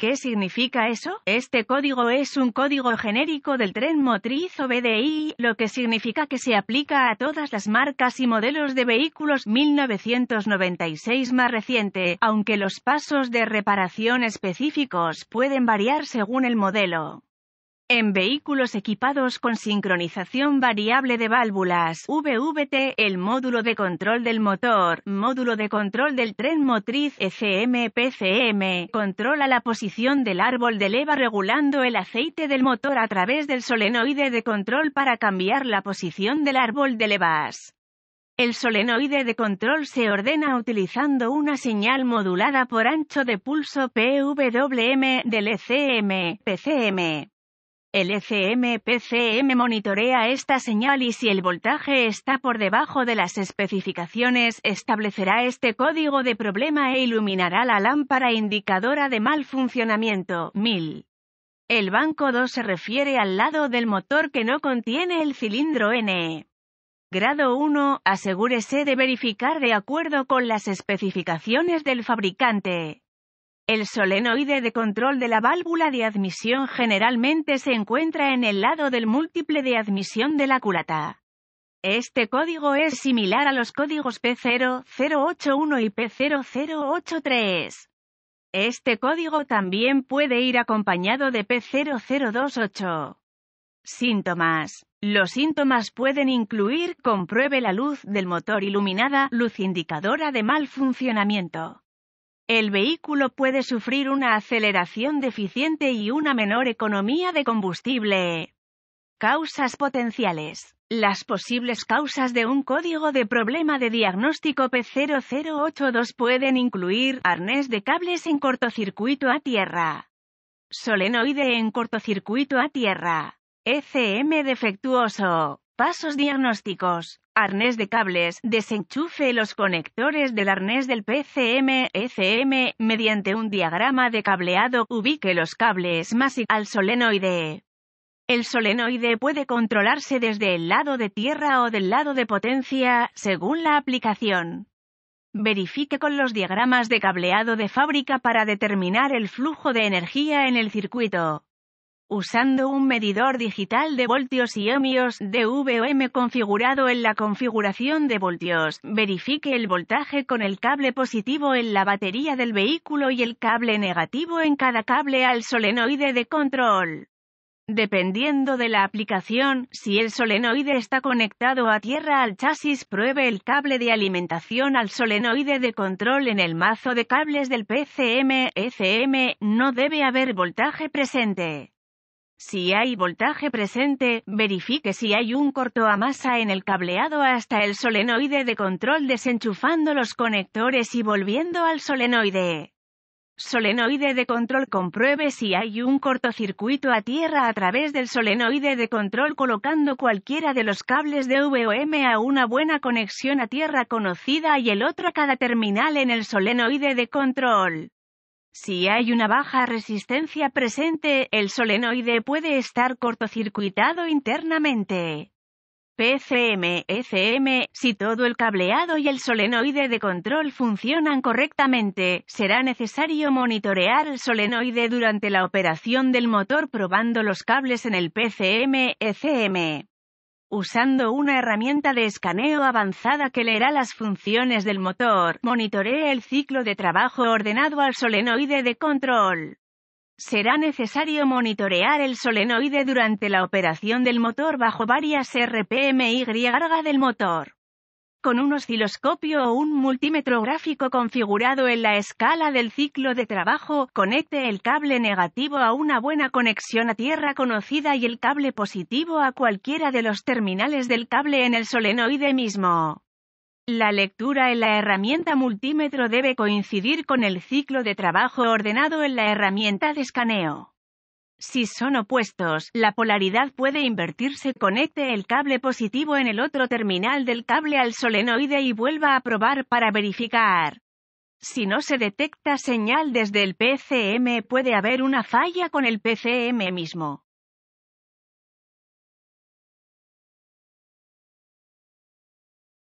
¿Qué significa eso? Este código es un código genérico del tren motriz o BDI, lo que significa que se aplica a todas las marcas y modelos de vehículos 1996 más reciente, aunque los pasos de reparación específicos pueden variar según el modelo. En vehículos equipados con sincronización variable de válvulas, VVT, el módulo de control del motor, módulo de control del tren motriz ECM-PCM, controla la posición del árbol de leva regulando el aceite del motor a través del solenoide de control para cambiar la posición del árbol de levas. El solenoide de control se ordena utilizando una señal modulada por ancho de pulso PWM del ECM-PCM. El FMPCM monitorea esta señal y si el voltaje está por debajo de las especificaciones, establecerá este código de problema e iluminará la lámpara indicadora de mal funcionamiento. 1000. El banco 2 se refiere al lado del motor que no contiene el cilindro N. Grado 1. Asegúrese de verificar de acuerdo con las especificaciones del fabricante. El solenoide de control de la válvula de admisión generalmente se encuentra en el lado del múltiple de admisión de la culata. Este código es similar a los códigos p 0081 y P0083. Este código también puede ir acompañado de P0028. Síntomas. Los síntomas pueden incluir compruebe la luz del motor iluminada, luz indicadora de mal funcionamiento el vehículo puede sufrir una aceleración deficiente y una menor economía de combustible. Causas potenciales. Las posibles causas de un código de problema de diagnóstico P0082 pueden incluir arnés de cables en cortocircuito a tierra, solenoide en cortocircuito a tierra, ECM defectuoso, Pasos diagnósticos. Arnés de cables. Desenchufe los conectores del arnés del PCM-ECM mediante un diagrama de cableado. Ubique los cables más al solenoide. El solenoide puede controlarse desde el lado de tierra o del lado de potencia, según la aplicación. Verifique con los diagramas de cableado de fábrica para determinar el flujo de energía en el circuito usando un medidor digital de voltios y ohmios de configurado en la configuración de voltios. Verifique el voltaje con el cable positivo en la batería del vehículo y el cable negativo en cada cable al solenoide de control. Dependiendo de la aplicación, si el solenoide está conectado a tierra al chasis, pruebe el cable de alimentación al solenoide de control en el mazo de cables del PCM, ECM, no debe haber voltaje presente. Si hay voltaje presente, verifique si hay un corto a masa en el cableado hasta el solenoide de control desenchufando los conectores y volviendo al solenoide. Solenoide de control compruebe si hay un cortocircuito a tierra a través del solenoide de control colocando cualquiera de los cables de VOM a una buena conexión a tierra conocida y el otro a cada terminal en el solenoide de control. Si hay una baja resistencia presente, el solenoide puede estar cortocircuitado internamente. PCM, ECM, si todo el cableado y el solenoide de control funcionan correctamente, será necesario monitorear el solenoide durante la operación del motor probando los cables en el PCM, ECM. Usando una herramienta de escaneo avanzada que leerá las funciones del motor, monitoree el ciclo de trabajo ordenado al solenoide de control. Será necesario monitorear el solenoide durante la operación del motor bajo varias RPM y carga del motor con un osciloscopio o un multímetro gráfico configurado en la escala del ciclo de trabajo, conecte el cable negativo a una buena conexión a tierra conocida y el cable positivo a cualquiera de los terminales del cable en el solenoide mismo. La lectura en la herramienta multímetro debe coincidir con el ciclo de trabajo ordenado en la herramienta de escaneo. Si son opuestos, la polaridad puede invertirse. Conecte el cable positivo en el otro terminal del cable al solenoide y vuelva a probar para verificar. Si no se detecta señal desde el PCM puede haber una falla con el PCM mismo.